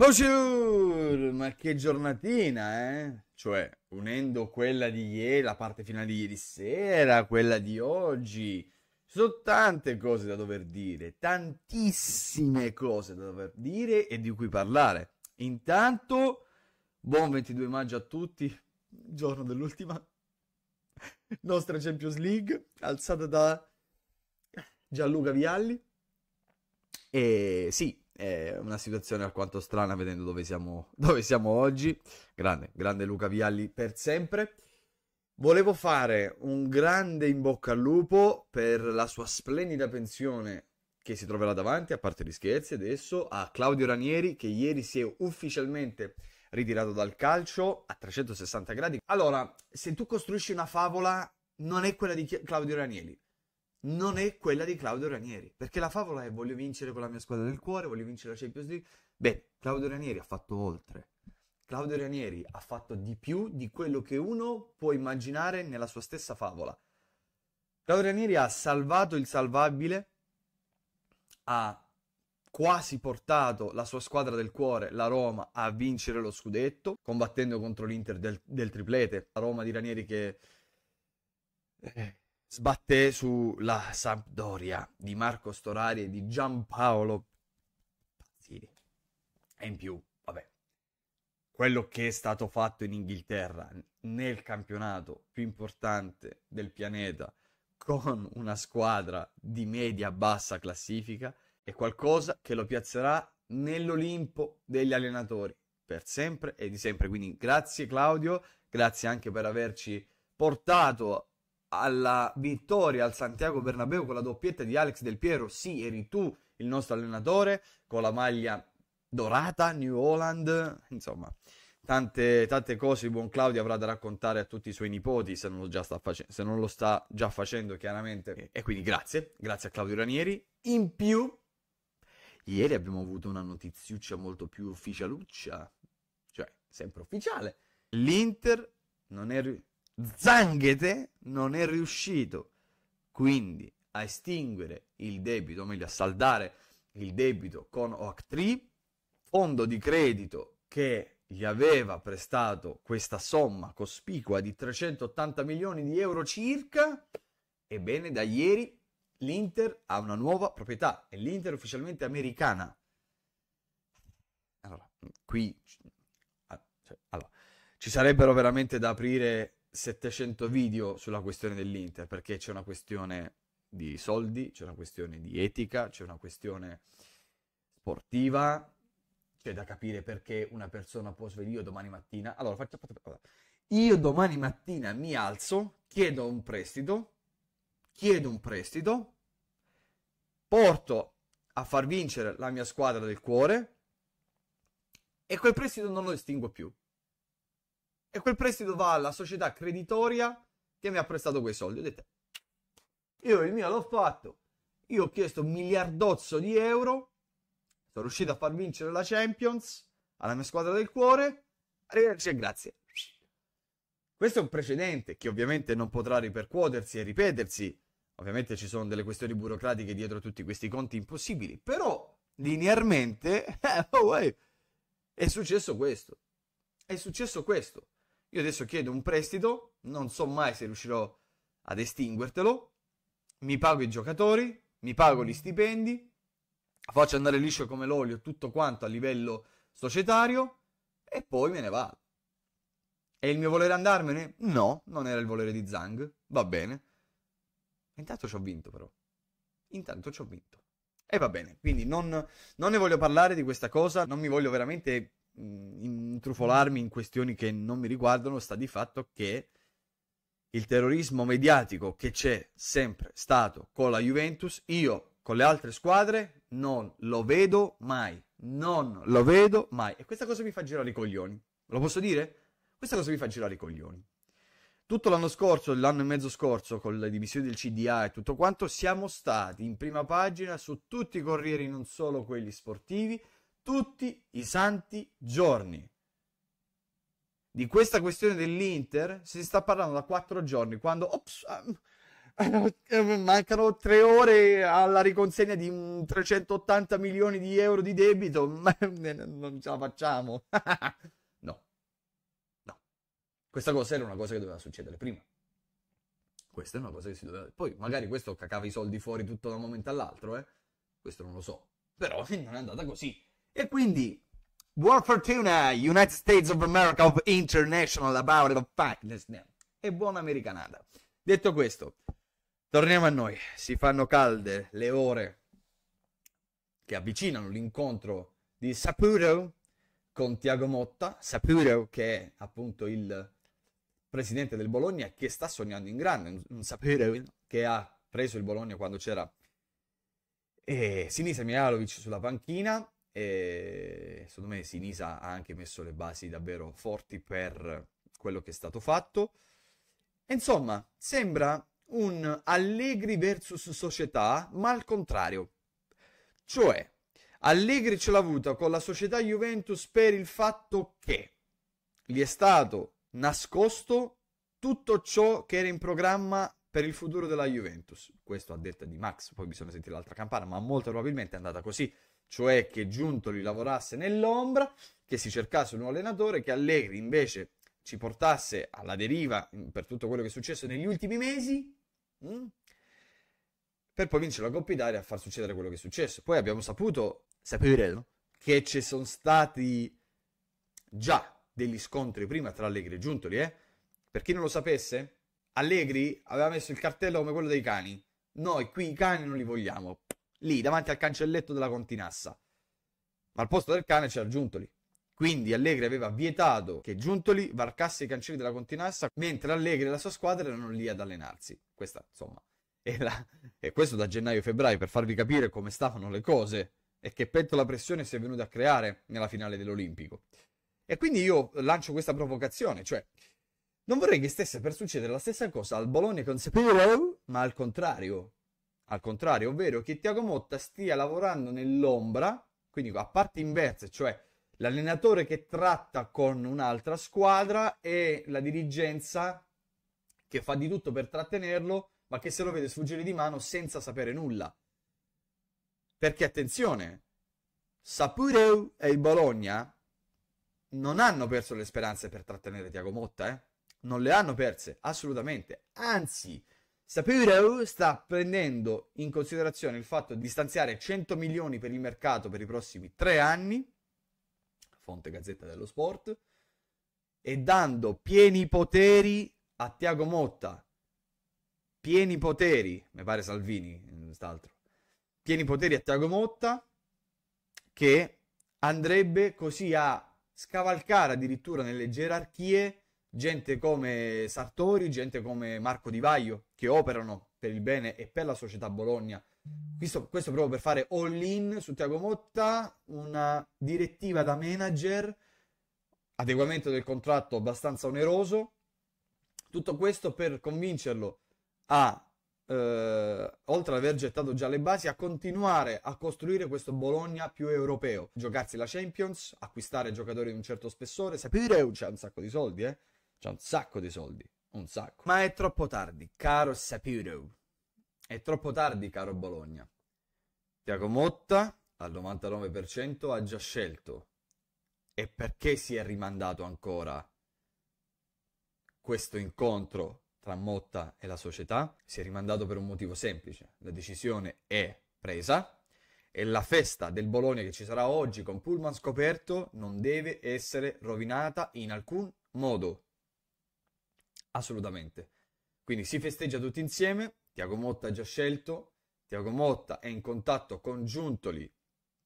Bonjour! Ma che giornatina, eh? Cioè, unendo quella di ieri, la parte finale di ieri sera, quella di oggi, sono tante cose da dover dire, tantissime cose da dover dire e di cui parlare. Intanto, buon 22 maggio a tutti, giorno dell'ultima nostra Champions League, alzata da Gianluca Vialli. E sì, è una situazione alquanto strana vedendo dove siamo, dove siamo oggi. Grande, grande Luca Vialli per sempre. Volevo fare un grande in bocca al lupo per la sua splendida pensione che si troverà davanti, a parte gli scherzi adesso, a Claudio Ranieri che ieri si è ufficialmente ritirato dal calcio a 360 gradi. Allora, se tu costruisci una favola, non è quella di Claudio Ranieri non è quella di Claudio Ranieri, perché la favola è voglio vincere con la mia squadra del cuore, voglio vincere la Champions League. Beh, Claudio Ranieri ha fatto oltre. Claudio Ranieri ha fatto di più di quello che uno può immaginare nella sua stessa favola. Claudio Ranieri ha salvato il salvabile, ha quasi portato la sua squadra del cuore, la Roma, a vincere lo scudetto, combattendo contro l'Inter del, del triplete. La Roma di Ranieri che... Eh, sbatté sulla Sampdoria di Marco Storari e di Giampaolo Pazzini. E in più, vabbè, quello che è stato fatto in Inghilterra nel campionato più importante del pianeta con una squadra di media-bassa classifica è qualcosa che lo piazzerà nell'Olimpo degli allenatori per sempre e di sempre. Quindi grazie Claudio, grazie anche per averci portato alla vittoria al Santiago Bernabeu con la doppietta di Alex Del Piero. Sì, eri tu il nostro allenatore con la maglia dorata, New Holland, insomma. Tante, tante cose il buon Claudio avrà da raccontare a tutti i suoi nipoti se non, face- se non lo, sta già facendo chiaramente. E quindi grazie, grazie a Claudio Ranieri. In più, ieri abbiamo avuto una notiziuccia molto più ufficialuccia, cioè sempre ufficiale. L'Inter non è Zanghete non è riuscito quindi a estinguere il debito, o meglio a saldare il debito con OACTRI, fondo di credito che gli aveva prestato questa somma cospicua di 380 milioni di euro circa, ebbene da ieri l'Inter ha una nuova proprietà e l'Inter ufficialmente americana. Allora, qui cioè, allora, ci sarebbero veramente da aprire 700 video sulla questione dell'Inter, perché c'è una questione di soldi, c'è una questione di etica, c'è una questione sportiva, c'è da capire perché una persona può svegliare domani mattina. Allora, faccio... Io domani mattina mi alzo, chiedo un prestito, chiedo un prestito, porto a far vincere la mia squadra del cuore e quel prestito non lo estingo più. E quel prestito va alla società creditoria che mi ha prestato quei soldi. Ho detto, io il mio l'ho fatto, io ho chiesto un miliardozzo di euro, sono riuscito a far vincere la Champions alla mia squadra del cuore, arrivederci e grazie. Questo è un precedente che ovviamente non potrà ripercuotersi e ripetersi. Ovviamente ci sono delle questioni burocratiche dietro tutti questi conti impossibili, però linearmente eh, oh, eh, è successo questo. È successo questo. Io adesso chiedo un prestito, non so mai se riuscirò ad estinguertelo, mi pago i giocatori, mi pago gli mm. stipendi, faccio andare liscio come l'olio tutto quanto a livello societario e poi me ne vado. È il mio volere andarmene? No, non era il volere di Zhang, va bene. Intanto ci ho vinto però. Intanto ci ho vinto. E va bene, quindi non, non ne voglio parlare di questa cosa, non mi voglio veramente Mm, intrufolarmi in questioni che non mi riguardano, sta di fatto che il terrorismo mediatico che c'è sempre stato con la Juventus, io con le altre squadre non lo vedo mai, non lo vedo mai. E questa cosa mi fa girare i coglioni, lo posso dire? Questa cosa mi fa girare i coglioni. Tutto l'anno scorso, l'anno e mezzo scorso, con le dimissioni del CDA e tutto quanto, siamo stati in prima pagina su tutti i corrieri, non solo quelli sportivi, tutti i santi giorni. Di questa questione dell'Inter si sta parlando da quattro giorni, quando ops, mancano tre ore alla riconsegna di 380 milioni di euro di debito, ma non ce la facciamo. no, no. Questa cosa era una cosa che doveva succedere prima. Questa è una cosa che si doveva... Poi magari questo cacava i soldi fuori tutto da un momento all'altro, eh? Questo non lo so. Però non è andata così. E quindi, Buon fortuna, United States of America of International about the Factness. E buona americanata. Detto questo, torniamo a noi. Si fanno calde le ore che avvicinano l'incontro di Saputo con Tiago Motta. Saputo, che è appunto il presidente del Bologna che sta sognando in grande. Un Sapuro che ha preso il Bologna quando c'era eh, Sinisa Mihalovic sulla panchina e secondo me Sinisa ha anche messo le basi davvero forti per quello che è stato fatto. Insomma, sembra un Allegri versus società, ma al contrario. Cioè, Allegri ce l'ha avuta con la società Juventus per il fatto che gli è stato nascosto tutto ciò che era in programma per il futuro della Juventus. Questo a detta di Max, poi bisogna sentire l'altra campana, ma molto probabilmente è andata così cioè che Giuntoli lavorasse nell'ombra, che si cercasse un nuovo allenatore, che Allegri invece ci portasse alla deriva per tutto quello che è successo negli ultimi mesi, mm, per poi vincere la Coppa Italia a far succedere quello che è successo. Poi abbiamo saputo, sapere, che ci sono stati già degli scontri prima tra Allegri e Giuntoli, eh? Per chi non lo sapesse, Allegri aveva messo il cartello come quello dei cani. Noi qui i cani non li vogliamo lì davanti al cancelletto della Continassa. Ma al posto del cane c'era Giuntoli. Quindi Allegri aveva vietato che Giuntoli varcasse i cancelli della Continassa mentre Allegri e la sua squadra erano lì ad allenarsi. Questa, insomma, era... e questo da gennaio-febbraio per farvi capire come stavano le cose e che petto la pressione si è venuta a creare nella finale dell'Olimpico. E quindi io lancio questa provocazione, cioè non vorrei che stesse per succedere la stessa cosa al Bologna con Sepiro, ma al contrario, al contrario, ovvero che Tiago Motta stia lavorando nell'ombra, quindi a parte inversa, cioè l'allenatore che tratta con un'altra squadra e la dirigenza che fa di tutto per trattenerlo, ma che se lo vede sfuggire di mano senza sapere nulla. Perché attenzione, Sapureu e il Bologna non hanno perso le speranze per trattenere Tiago Motta, eh? Non le hanno perse, assolutamente. Anzi, Sapiro sta prendendo in considerazione il fatto di stanziare 100 milioni per il mercato per i prossimi tre anni, fonte Gazzetta dello Sport, e dando pieni poteri a Tiago Motta. Pieni poteri, mi pare Salvini, quest'altro. Pieni poteri a Tiago Motta che andrebbe così a scavalcare addirittura nelle gerarchie gente come Sartori, gente come Marco Di Vaio, che operano per il bene e per la società Bologna. Questo, questo proprio per fare all-in su Tiago Motta, una direttiva da manager, adeguamento del contratto abbastanza oneroso, tutto questo per convincerlo a, eh, oltre ad aver gettato già le basi, a continuare a costruire questo Bologna più europeo, giocarsi la Champions, acquistare giocatori di un certo spessore, sapere c'è un sacco di soldi, eh? C'è un sacco di soldi. Un sacco. Ma è troppo tardi, caro Saputo. È troppo tardi, caro Bologna. Tiago Motta al 99% ha già scelto. E perché si è rimandato ancora questo incontro tra Motta e la società? Si è rimandato per un motivo semplice. La decisione è presa e la festa del Bologna che ci sarà oggi con Pullman scoperto non deve essere rovinata in alcun modo assolutamente. Quindi si festeggia tutti insieme, Tiago Motta ha già scelto, Tiago Motta è in contatto con Giuntoli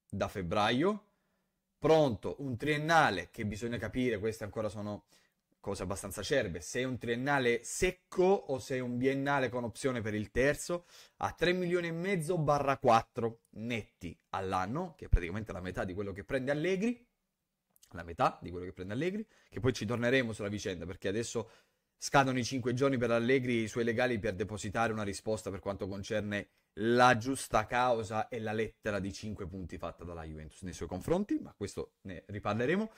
da febbraio, pronto un triennale che bisogna capire, queste ancora sono cose abbastanza acerbe, se è un triennale secco o se è un biennale con opzione per il terzo, a 3 milioni e mezzo barra 4 netti all'anno, che è praticamente la metà di quello che prende Allegri, la metà di quello che prende Allegri, che poi ci torneremo sulla vicenda perché adesso Scadono i 5 giorni per Allegri e i suoi legali per depositare una risposta per quanto concerne la giusta causa e la lettera di 5 punti fatta dalla Juventus nei suoi confronti, ma questo ne riparleremo.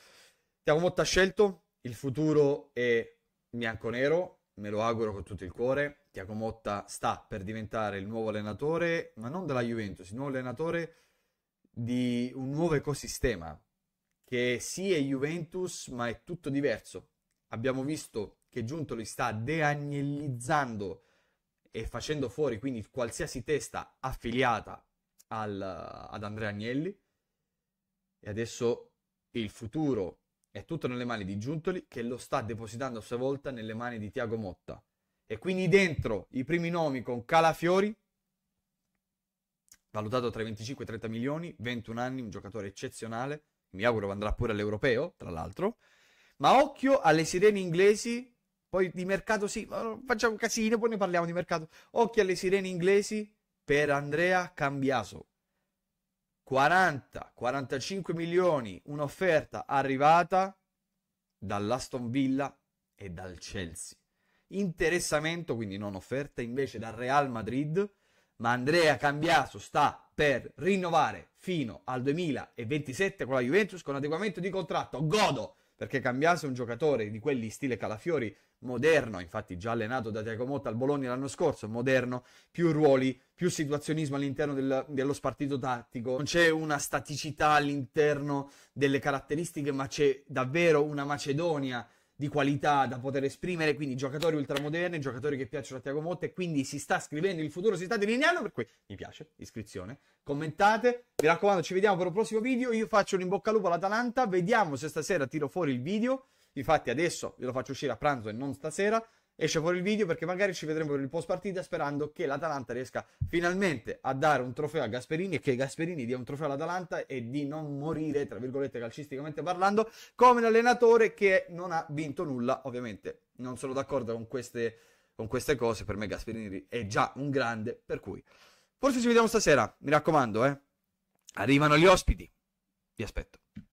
Tiago Motta ha scelto, il futuro è bianco nero, me lo auguro con tutto il cuore. Tiago Motta sta per diventare il nuovo allenatore, ma non della Juventus, il nuovo allenatore di un nuovo ecosistema che sì è Juventus, ma è tutto diverso. Abbiamo visto che Giuntoli sta deagnellizzando e facendo fuori quindi qualsiasi testa affiliata al, ad Andrea Agnelli. E adesso il futuro è tutto nelle mani di Giuntoli che lo sta depositando a sua volta nelle mani di Tiago Motta. E quindi dentro i primi nomi con Calafiori, valutato tra i 25 e i 30 milioni, 21 anni, un giocatore eccezionale, mi auguro andrà pure all'europeo, tra l'altro. Ma occhio alle sirene inglesi poi di mercato sì, facciamo un casino, poi ne parliamo di mercato. Occhi alle sirene inglesi per Andrea Cambiaso. 40-45 milioni, un'offerta arrivata dall'Aston Villa e dal Chelsea. Interessamento, quindi non offerta, invece dal Real Madrid, ma Andrea Cambiaso sta per rinnovare fino al 2027 con la Juventus con adeguamento di contratto. Godo! perché cambiasse un giocatore di quelli stile Calafiori, moderno, infatti già allenato da Tiago Motta al Bologna l'anno scorso, moderno, più ruoli, più situazionismo all'interno del, dello spartito tattico, non c'è una staticità all'interno delle caratteristiche, ma c'è davvero una Macedonia di qualità da poter esprimere, quindi giocatori ultramoderni, giocatori che piacciono a Tiago Motta e quindi si sta scrivendo il futuro, si sta delineando, per cui mi piace, iscrizione, commentate, mi raccomando ci vediamo per un prossimo video, io faccio un in bocca al lupo all'Atalanta, vediamo se stasera tiro fuori il video, infatti adesso ve lo faccio uscire a pranzo e non stasera, esce fuori il video perché magari ci vedremo per il post partita sperando che l'Atalanta riesca finalmente a dare un trofeo a Gasperini e che Gasperini dia un trofeo all'Atalanta e di non morire, tra virgolette, calcisticamente parlando, come un allenatore che non ha vinto nulla, ovviamente. Non sono d'accordo con queste, con queste cose, per me Gasperini è già un grande, per cui forse ci vediamo stasera, mi raccomando, eh. Arrivano gli ospiti. Vi aspetto.